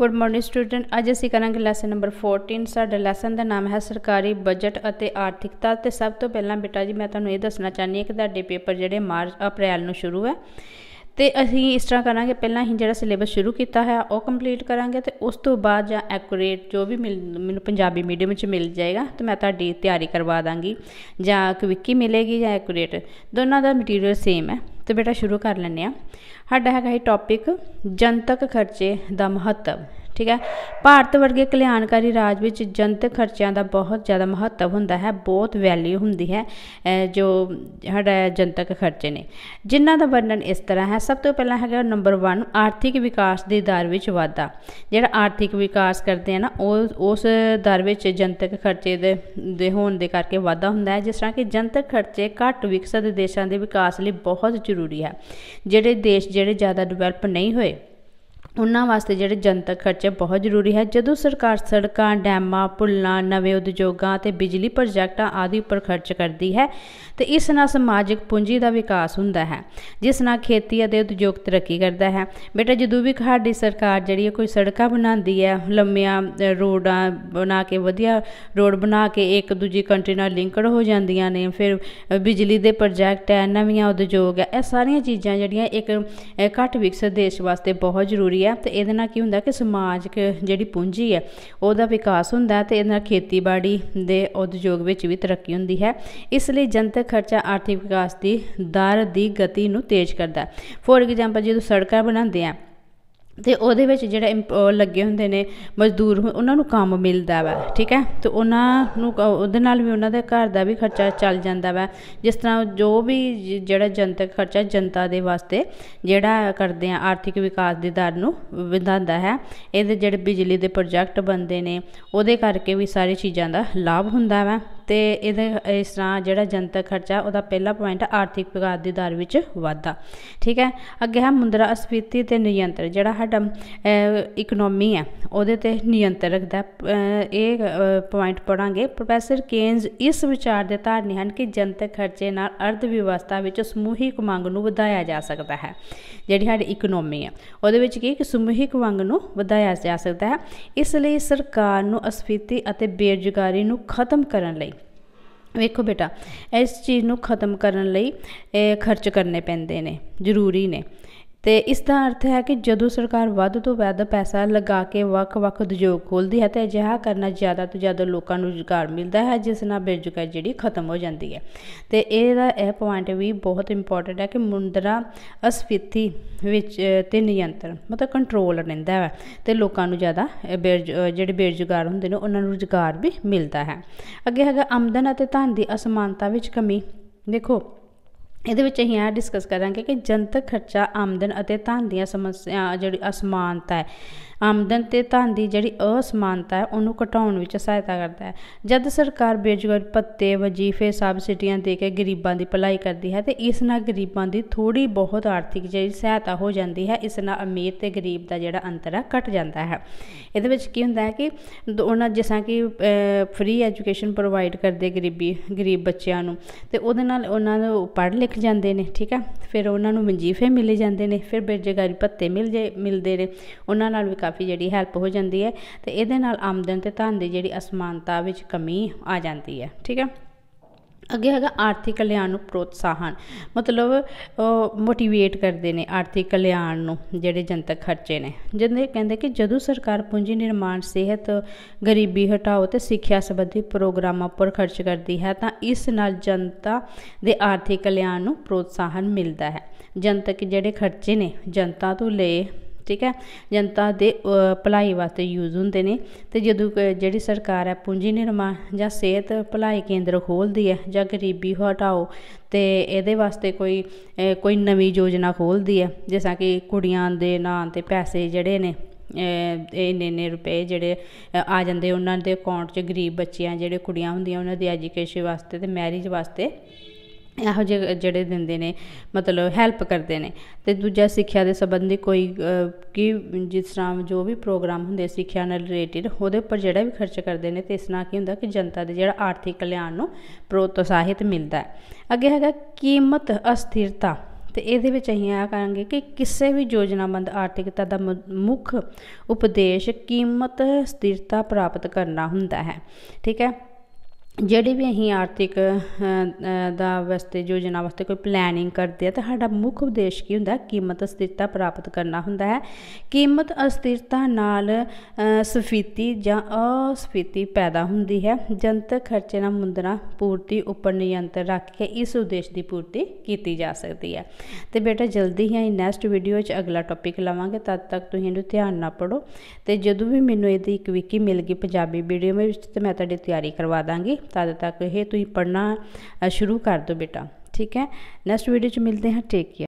good morning student ਅੱਜ ਅਸੀਂ ਕਰਾਂਗੇ ਲੈਸਨ ਨੰਬਰ 14 ਸਾਡਾ ਲੈਸਨ ਦਾ ਨਾਮ ਹੈ ਸਰਕਾਰੀ ਬਜਟ ਅਤੇ ਆਰਥਿਕਤਾ ਤੇ ਸਭ ਤੋਂ ਪਹਿਲਾਂ ਬੇਟਾ ਜੀ ਮੈਂ ਤੁਹਾਨੂੰ ਇਹ ਦੱਸਣਾ ਚਾਹੁੰਦੀ ਹਾਂ ਕਿ ਤੁਹਾਡੇ ਪੇਪਰ ਜਿਹੜੇ ਮਾਰਚ ਅਪ੍ਰੈਲ ਨੂੰ ਸ਼ੁਰੂ ਹੈ ਤੇ ਅਸੀਂ ਇਸ ਤਰ੍ਹਾਂ ਕਰਾਂਗੇ ਪਹਿਲਾਂ ਹੀ ਜਿਹੜਾ ਸਿਲੇਬਸ ਸ਼ੁਰੂ ਕੀਤਾ ਹੈ ਉਹ ਕੰਪਲੀਟ ਕਰਾਂਗੇ ਤੇ ਉਸ ਤੋਂ ਬਾਅਦ ਜਾਂ ਐਕੂਰੇਟ ਜੋ ਵੀ ਮੈਨੂੰ ਪੰਜਾਬੀ ਮੀਡੀਅਮ ਵਿੱਚ ਮਿਲ ਜਾਏਗਾ ਤੇ ਮੈਂ ਤੁਹਾਡੀ ਤਿਆਰੀ ਕਰਵਾ ਦਾਂਗੀ ਜਾਂ ਕਵਿੱਕੀ ਮਿਲੇਗੀ ਜਾਂ ਐਕੂਰੇਟ ਦੋਨਾਂ ਦਾ ਮਟੀਰੀਅਲ ਸੇਮ ਹੈ ਤੇ ਬੇਟਾ ਸ਼ੁਰੂ ਕਰ ਲੈਂਦੇ ਆ ਸਾਡਾ ਹੈਗਾ ਇਹ ਟੌਪਿਕ ਜਨਤਕ ਖਰਚੇ ਦਾ ਮਹੱਤਵ ਠੀਕ ਹੈ ਭਾਰਤ ਵਰਗੇ ਕਲਿਆਣਕਾਰੀ ਰਾਜ ਵਿੱਚ ਜਨਤਕ ਖਰਚਿਆਂ ਦਾ ਬਹੁਤ ਜ਼ਿਆਦਾ ਮਹੱਤਵ ਹੁੰਦਾ ਹੈ ਬਹੁਤ ਵੈਲਿਊ ਹੁੰਦੀ ਹੈ ਜੋ ਸਾਡਾ ਜਨਤਕ ਖਰਚੇ ਨੇ ਜਿਨ੍ਹਾਂ ਦਾ ਵਰਣਨ ਇਸ ਤਰ੍ਹਾਂ ਹੈ ਸਭ ਤੋਂ ਪਹਿਲਾਂ ਹੈਗਾ ਨੰਬਰ 1 ਆਰਥਿਕ ਵਿਕਾਸ ਦੀ ਦਰ ਵਿੱਚ ਵਾਧਾ ਜਿਹੜਾ ਆਰਥਿਕ ਵਿਕਾਸ ਕਰਦੇ ਆ ਨਾ ਉਹ ਉਸ ਦਰ ਵਿੱਚ ਜਨਤਕ ਖਰਚੇ ਦੇ ਦੇ ਹੋਣ ਦੇ ਕਰਕੇ ਵਾਧਾ ਹੁੰਦਾ ਹੈ ਜਿਸ ਤਰ੍ਹਾਂ ਕਿ ਜਨਤਕ ਖਰਚੇ ਘੱਟ ਵਿਕਸਿਤ ਦੇਸ਼ਾਂ ਦੇ ਵਿਕਾਸ ਲਈ ਬਹੁਤ ਜ਼ਰੂਰੀ ਹੈ ਜਿਹੜੇ ਦੇਸ਼ ਜਿਹੜੇ ਜ਼ਿਆਦਾ ਡਿਵੈਲਪ ਨਹੀਂ ਹੋਏ ਉਹਨਾਂ ਵਾਸਤੇ ਜਿਹੜੇ ਜਨਤਕ ਖਰਚੇ ਬਹੁਤ ਜ਼ਰੂਰੀ ਹੈ ਜਦੋਂ ਸਰਕਾਰ ਸੜਕਾਂ ਡੈਮਾਂ ਪੁਲਾਂ ਨਵੇਂ ਉਦਯੋਗਾਂ ਤੇ ਬਿਜਲੀ ਪ੍ਰੋਜੈਕਟਾਂ ਆਦਿ ਉੱਪਰ ਖਰਚ ਕਰਦੀ ਹੈ ਤੇ ਇਸ ਨਾਲ ਸਮਾਜਿਕ ਪੂੰਜੀ ਦਾ ਵਿਕਾਸ ਹੁੰਦਾ ਹੈ ਜਿਸ ਨਾਲ ਖੇਤੀ ਅਤੇ ਉਦਯੋਗ ਤਰੱਕੀ ਕਰਦਾ ਹੈ ਬੇਟਾ ਜਦੋਂ ਵੀ ਖਾੜੀ ਸਰਕਾਰ ਜਿਹੜੀ ਹੈ ਕੋਈ ਸੜਕਾਂ ਬਣਾਉਂਦੀ ਹੈ ਲੰਮੀਆਂ ਰੋਡਾਂ ਬਣਾ ਕੇ ਵਧੀਆ ਰੋਡ ਬਣਾ ਕੇ ਇੱਕ ਦੂਜੀ ਕੰਟਰੀ ਨਾਲ ਲਿੰਕਡ ਹੋ ਜਾਂਦੀਆਂ ਨੇ ਫਿਰ ਬਿਜਲੀ ਦੇ ਪ੍ਰੋਜੈਕਟ ਹੈ ਨਵੀਆਂ ਉਦਯੋਗ ਹੈ ਇਹ ਸਾਰੀਆਂ ਚੀਜ਼ਾਂ ਜਿਹੜੀਆਂ ਇੱਕ ਘੱਟ ਵਿਕਸਿਤ ਦੇਸ਼ ਵਾਸਤੇ ਬਹੁਤ ਜ਼ਰੂਰੀ ਹੈ ਆ ਤੇ ਇਹਦੇ ਨਾਲ ਕੀ ਹੁੰਦਾ ਕਿ ਸਮਾਜਿਕ ਜਿਹੜੀ ਪੂੰਜੀ ਹੈ ਉਹਦਾ ਵਿਕਾਸ ਹੁੰਦਾ ਤੇ ਇਹਦੇ ਨਾਲ ਖੇਤੀਬਾੜੀ ਦੇ ਉਦਯੋਗ ਵਿੱਚ ਵੀ ਤਰੱਕੀ ਹੁੰਦੀ ਹੈ ਇਸ ਲਈ ਜਨਤਕ ਖਰਚਾ ਆਰਥਿਕ ਵਿਕਾਸ ਦੀ ਦਰ ਦੀ ਗਤੀ ਨੂੰ ਤੇਜ਼ ਕਰਦਾ ਫੋਰ ਐਗਜ਼ਾਮਪਲ ਜਦੋਂ ਸੜਕਾਂ ਬਣਾਉਂਦੇ ਆ ਤੇ ਉਹਦੇ ਵਿੱਚ ਜਿਹੜੇ ਲੱਗੇ ਹੁੰਦੇ ਨੇ ਮਜ਼ਦੂਰ ਉਹਨਾਂ ਨੂੰ ਕੰਮ ਮਿਲਦਾ ਵਾ ਠੀਕ ਹੈ ਤੇ ਉਹਨਾਂ ਨੂੰ ਉਹਦੇ ਨਾਲ ਵੀ ਉਹਨਾਂ ਦੇ ਘਰ ਦਾ ਵੀ ਖਰਚਾ ਚੱਲ ਜਾਂਦਾ ਵਾ ਜਿਸ ਤਰ੍ਹਾਂ ਜੋ ਵੀ ਜਿਹੜਾ ਜਨਤਕ ਖਰਚਾ ਜਨਤਾ ਦੇ ਵਾਸਤੇ ਜਿਹੜਾ ਕਰਦੇ ਆ ਆਰਥਿਕ ਵਿਕਾਸ ਦੇ ਦਰ ਨੂੰ ਵਧਾਉਂਦਾ ਹੈ ਇਹਦੇ ਜਿਹੜੇ ਬਿਜਲੀ ਦੇ ਪ੍ਰੋਜੈਕਟ ਬੰਦੇ ਨੇ ਉਹਦੇ ਕਰਕੇ ਵੀ ਸਾਰੀ ਚੀਜ਼ਾਂ ਦਾ ਲਾਭ ਹੁੰਦਾ ਵਾ ਤੇ ਇਹਦੇ ਇਸ ਤਰ੍ਹਾਂ ਜਿਹੜਾ ਜਨਤਕ ਖਰਚਾ ਉਹਦਾ ਪਹਿਲਾ ਪੁਆਇੰਟ ਆਰਥਿਕ ਵਿਕਾਸ ਦੀ ਦਰ ਵਿੱਚ ਵਾਧਾ ਠੀਕ ਹੈ ਅੱਗੇ ਹੈ ਮੁੰਦਰਾ ਅਸਫੀਤੀ ਤੇ ਨਿਯੰਤਰ ਜਿਹੜਾ ਸਾਡਾ ਇਕਨੋਮੀ ਹੈ ਉਹਦੇ ਤੇ ਨਿਯੰਤਰ ਰੱਖਦਾ ਇਹ ਪੁਆਇੰਟ ਪੜਾਂਗੇ ਪ੍ਰੋਫੈਸਰ ਕੇਨਸ ਇਸ ਵਿਚਾਰ ਦੇ ਧਾਰਨੀ ਹਨ ਕਿ ਜਨਤਕ ਖਰਚੇ ਨਾਲ ਅਰਥ ਵਿਵਸਥਾ ਵਿੱਚ ਸਮੂਹਿਕ ਮੰਗ ਨੂੰ ਵਧਾਇਆ ਜਾ ਸਕਦਾ ਹੈ ਜਿਹੜੀ ਸਾਡੀ ਇਕਨੋਮੀ ਹੈ ਉਹਦੇ ਵਿੱਚ ਕੀ ਕਿ ਸਮੂਹਿਕ ਮੰਗ ਨੂੰ ਵਧਾਇਆ ਜਾ ਸਕਦਾ ਹੈ ਇਸ ਲਈ ਸਰਕਾਰ ਨੂੰ ਅਸਫੀਤੀ ਅਤੇ ਬੇਰੁਜ਼ਗਾਰੀ ਨੂੰ ਖਤਮ ਕਰਨ ਲਈ ਵੇਖੋ ਬੇਟਾ ਇਸ ਚੀਜ਼ ਨੂੰ ਖਤਮ ਕਰਨ ਲਈ ਇਹ ਖਰਚ ਕਰਨੇ ਪੈਂਦੇ ਨੇ ਜ਼ਰੂਰੀ ਨੇ ਤੇ ਇਸ ਦਾ ਅਰਥ ਹੈ ਕਿ ਜਦੋਂ ਸਰਕਾਰ ਵੱਧ ਤੋਂ ਵੱਧ ਪੈਸਾ ਲਗਾ ਕੇ ਵੱਖ-ਵੱਖ ਉਦਯੋਗ ਖੋਲਦੀ ਹੈ ਤੇ ਅਜਿਹਾ ਕਰਨਾ ਜ਼ਿਆਦਾ ਤੋਂ ਜ਼ਿਆਦਾ ਲੋਕਾਂ ਨੂੰ ਰੁਜ਼ਗਾਰ ਮਿਲਦਾ ਹੈ ਜਿਸ ਨਾਲ ਬੇਰੁਜ਼ਗਾਰੀ ਜਿਹੜੀ ਖਤਮ ਹੋ ਜਾਂਦੀ ਹੈ ਤੇ ਇਹਦਾ ਇਹ ਪੁਆਇੰਟ ਵੀ ਬਹੁਤ ਇੰਪੋਰਟੈਂਟ ਹੈ ਕਿ ਮੁੰਦਰਾ ਅਸਫਿਤੀ ਵਿੱਚ ਤੇ ਨਿਯੰਤਰਣ ਮਤਲਬ ਕੰਟਰੋਲ ਰਹਿੰਦਾ ਹੈ ਤੇ ਲੋਕਾਂ ਨੂੰ ਜ਼ਿਆਦਾ ਜਿਹੜੇ ਬੇਰੁਜ਼ਗਾਰ ਹੁੰਦੇ ਨੇ ਉਹਨਾਂ ਨੂੰ ਰੁਜ਼ਗਾਰ ਵੀ ਮਿਲਦਾ ਹੈ ਅੱਗੇ ਹੈਗਾ ਆਮਦਨ ਅਤੇ ਧਨ ਦੀ ਅਸਮਾਨਤਾ ਵਿੱਚ ਕਮੀ ਦੇਖੋ ਇਹਦੇ ਵਿੱਚ ਅਸੀਂ ਇਹ ਡਿਸਕਸ ਕਰਾਂਗੇ ਕਿ ਜਨਤਕ ਖਰਚਾ ਆਮਦਨ ਅਤੇ ਧਨ ਦੀਆਂ ਸਮੱਸਿਆ ਜਿਹੜੀ ਅਸਮਾਨਤਾ ਹੈ ਆਮਦਨ ਤੇ ਧਨ ਦੀ ਜਿਹੜੀ ਅਸਮਾਨਤਾ ਹੈ ਉਹਨੂੰ ਘਟਾਉਣ ਵਿੱਚ ਸਹਾਇਤਾ ਕਰਦਾ ਹੈ ਜਦ ਸਰਕਾਰ ਬੇਜਗਰ ਪੱਤੇ ਵਜੀਫੇ ਸਬਸਿਡੀਆਂ ਦੇ ਕੇ ਗਰੀਬਾਂ ਦੀ ਭਲਾਈ ਕਰਦੀ ਹੈ ਤੇ ਇਸ ਨਾਲ ਗਰੀਬਾਂ ਦੀ ਥੋੜੀ ਬਹੁਤ ਆਰਥਿਕ ਜਿਹੜੀ ਸਹਾਇਤਾ ਹੋ ਜਾਂਦੀ ਹੈ ਇਸ ਨਾਲ ਅਮੀਰ ਤੇ ਗਰੀਬ ਦਾ ਜਿਹੜਾ ਅੰਤਰ ਹੈ ਘਟ ਜਾਂਦਾ ਹੈ ਇਹਦੇ ਵਿੱਚ ਕੀ ਹੁੰਦਾ ਹੈ ਕਿ ਉਹਨਾਂ ਜਿਸਾਂ ਕਿ ਫ੍ਰੀ ਐਜੂਕੇਸ਼ਨ ਪ੍ਰੋਵਾਈਡ ਕਰਦੇ ਗਰੀਬੀ ਗਰੀਬ ਬੱਚਿਆਂ ਨੂੰ ਤੇ ਉਹਦੇ ਨਾਲ ਉਹਨਾਂ ਨੂੰ ਪੜ੍ਹ ਲਿਖ ਜਾਂਦੇ ਨੇ ਠੀਕ ਆ ਫਿਰ ਉਹਨਾਂ ਨੂੰ ਮੰਜੀਫੇ ਮਿਲੇ ਜਾਂਦੇ ਨੇ ਫਿਰ ਬੇਜਗਾਰੀ ਭੱਤੇ ਮਿਲ ਜੇ ਮਿਲਦੇ ਨੇ ਉਹਨਾਂ ਨਾਲ ਵੀ ਕਾਫੀ ਜਿਹੜੀ ਹੈਲਪ ਹੋ ਜਾਂਦੀ ਹੈ ਤੇ ਇਹਦੇ ਨਾਲ ਆਮਦਨ ਤੇ ਧਨ ਦੀ ਜਿਹੜੀ ਅਸਮਾਨਤਾ ਵਿੱਚ ਕਮੀ ਆ ਜਾਂਦੀ ਹੈ ਠੀਕ ਹੈ ਅੱਗੇ ਹੈਗਾ ਆਰਥਿਕ ਕਲਿਆਣ ਨੂੰ ਪ੍ਰੋਤਸਾਹਨ ਮਤਲਬ ਮੋਟੀਵੇਟ ਕਰਦੇ ਨੇ ਆਰਥਿਕ ਕਲਿਆਣ ਨੂੰ ਜਿਹੜੇ ਜਨਤਕ ਖਰਚੇ ਨੇ ਜਿੰਦੇ ਕਹਿੰਦੇ ਕਿ ਜਦੋਂ ਸਰਕਾਰ ਪੂੰਜੀ ਨਿਰਮਾਣ ਸਿਹਤ ਗਰੀਬੀ ਹਟਾਓ ਤੇ ਸਿੱਖਿਆ ਸੰਬੰਧੀ ਪ੍ਰੋਗਰਾਮਾਂ ਉੱਪਰ ਖਰਚ ਕਰਦੀ ਹੈ ਤਾਂ ਇਸ ਨਾਲ ਜਨਤਾ ਦੇ ਆਰਥਿਕ ਕਲਿਆਣ ਨੂੰ ਪ੍ਰੋਤਸਾਹਨ ਮਿਲਦਾ ਹੈ ਜਨਤਕ ਜਿਹੜੇ ਖਰਚੇ ਨੇ ਜਨਤਾ ਤੋਂ ਲਏ ਠੀਕ ਹੈ ਜਨਤਾ ਦੇ ਭਲਾਈ ਵਾਸਤੇ ਯੂਜ਼ ਹੁੰਦੇ ਨੇ ਤੇ ਜਦੋਂ ਜਿਹੜੀ ਸਰਕਾਰ ਹੈ ਪੂੰਜੀ ਨਿਰਮਾਣ ਜਾਂ ਸਿਹਤ ਭਲਾਈ ਕੇਂਦਰ ਖੋਲਦੀ ਹੈ ਜਾਂ ਗਰੀਬੀ ਹਟਾਓ ਤੇ ਇਹਦੇ ਵਾਸਤੇ ਕੋਈ ਕੋਈ ਨਵੀਂ ਯੋਜਨਾ ਖੋਲਦੀ ਹੈ ਜਿਸ ਤਰ੍ਹਾਂ ਕਿ ਕੁੜੀਆਂ ਦੇ ਨਾਂ ਤੇ ਪੈਸੇ ਜਿਹੜੇ ਨੇ ਇੰਨੇ ਨੇ ਰੁਪਏ ਜਿਹੜੇ ਆ ਜਾਂਦੇ ਉਹਨਾਂ ਦੇ ਅਕਾਊਂਟ 'ਚ ਗਰੀਬ ਬੱਚਿਆਂ ਜਿਹੜੇ ਕੁੜੀਆਂ ਹੁੰਦੀਆਂ ਉਹਨਾਂ ਦੀ ਐਜੂਕੇਸ਼ਨ ਵਾਸਤੇ ਤੇ ਮੈਰਿਜ ਵਾਸਤੇ ਇਹੋ ਜਿਹੇ ਜਿਹੜੇ ਦਿੰਦੇ ਨੇ ਮਤਲਬ ਹੈਲਪ ਕਰਦੇ ਨੇ ਤੇ ਦੂਜਾ ਸਿੱਖਿਆ ਦੇ ਸੰਬੰਧੀ ਕੋਈ ਕੀ ਜਿਸ ਤਰ੍ਹਾਂ ਜੋ ਵੀ ਪ੍ਰੋਗਰਾਮ ਹੁੰਦੇ ਸਿੱਖਿਆ ਨਾਲ ਰਿਲੇਟਡ ਉਹਦੇ ਉੱਪਰ ਜਿਹੜਾ ਵੀ ਖਰਚ ਕਰਦੇ ਨੇ ਤੇ ਇਸ ਨਾਲ ਕੀ ਹੁੰਦਾ ਕਿ ਜਨਤਾ ਦੇ ਜਿਹੜਾ ਆਰਥਿਕ ਕਲਿਆਣ ਨੂੰ ਪ੍ਰੋਤਸਾਹਿਤ ਮਿਲਦਾ ਹੈ ਅੱਗੇ ਹੈਗਾ ਕੀਮਤ ਅਸਥਿਰਤਾ ਤੇ ਇਹਦੇ ਵਿੱਚ ਅਸੀਂ ਆ ਕਰਾਂਗੇ ਕਿ ਕਿਸੇ ਵੀ ਯੋਜਨਾਬੰਦ ਆਰਥਿਕਤਾ ਦਾ ਮੁੱਖ ਉਪਦੇਸ਼ ਕੀਮਤ ਸਥਿਰਤਾ ਪ੍ਰਾਪਤ ਕਰਨਾ ਹੁੰਦਾ ਹੈ ਠੀਕ ਹੈ ਜਿਹੜੇ ਵੀ ਅਸੀਂ ਆਰਥਿਕ ਦਾ ਵਾਸਤੇ ਯੋਜਨਾ ਵਾਸਤੇ ਕੋਈ ਪਲੈਨਿੰਗ ਕਰਦੇ ਆ ਤਾਂ ਸਾਡਾ ਮੁੱਖ ਉਦੇਸ਼ ਕੀ ਹੁੰਦਾ ਕੀਮਤ ਅਸਥਿਰਤਾ ਪ੍ਰਾਪਤ ਕਰਨਾ ਹੁੰਦਾ ਹੈ ਕੀਮਤ ਅਸਥਿਰਤਾ ਨਾਲ ਸਫੀਤੀ ਜਾਂ ਅਸਫੀਤੀ ਪੈਦਾ ਹੁੰਦੀ ਹੈ ਜਨਤਕ ਖਰਚੇ ਨਾਲ ਮੁੰਦਰਾ ਪੂਰਤੀ ਉੱਪਰ ਨਿਯੰਤਰ ਰੱਖ ਕੇ ਇਸ ਉਦੇਸ਼ ਦੀ ਪੂਰਤੀ ਕੀਤੀ ਜਾ ਸਕਦੀ ਹੈ ਤੇ ਬੇਟਾ ਜਲਦੀ ਹੀ ਨੈਕਸਟ ਵੀਡੀਓ 'ਚ ਅਗਲਾ ਟੌਪਿਕ ਲਵਾਂਗੇ ਤਦ ਤੱਕ ਤੁਸੀਂ ਇਹਨੂੰ ਧਿਆਨ ਨਾਲ ਪੜੋ ਤੇ ਜਦੋਂ ਵੀ ਮੈਨੂੰ ਇਹਦੀ ਇੱਕ ਵਿਕੀ ਮਿਲ ਗਈ ਪੰਜਾਬੀ ਵੀਡੀਓ ਵਿੱਚ ਤੇ ਮੈਂ ਤੁਹਾਡੀ ਤਿਆਰੀ ਕਰਵਾ ਦਾਂਗੀ ਤਦ ਤੱਕ ਇਹ ਤੁਸੀਂ ਪੜਨਾ ਸ਼ੁਰੂ ਕਰ ਦਿਓ ਬੇਟਾ ਠੀਕ ਹੈ ਨੈਕਸਟ ਵੀਡੀਓ 'ਚ ਮਿਲਦੇ ਹਾਂ ਟੇਕ ਕੇਅਰ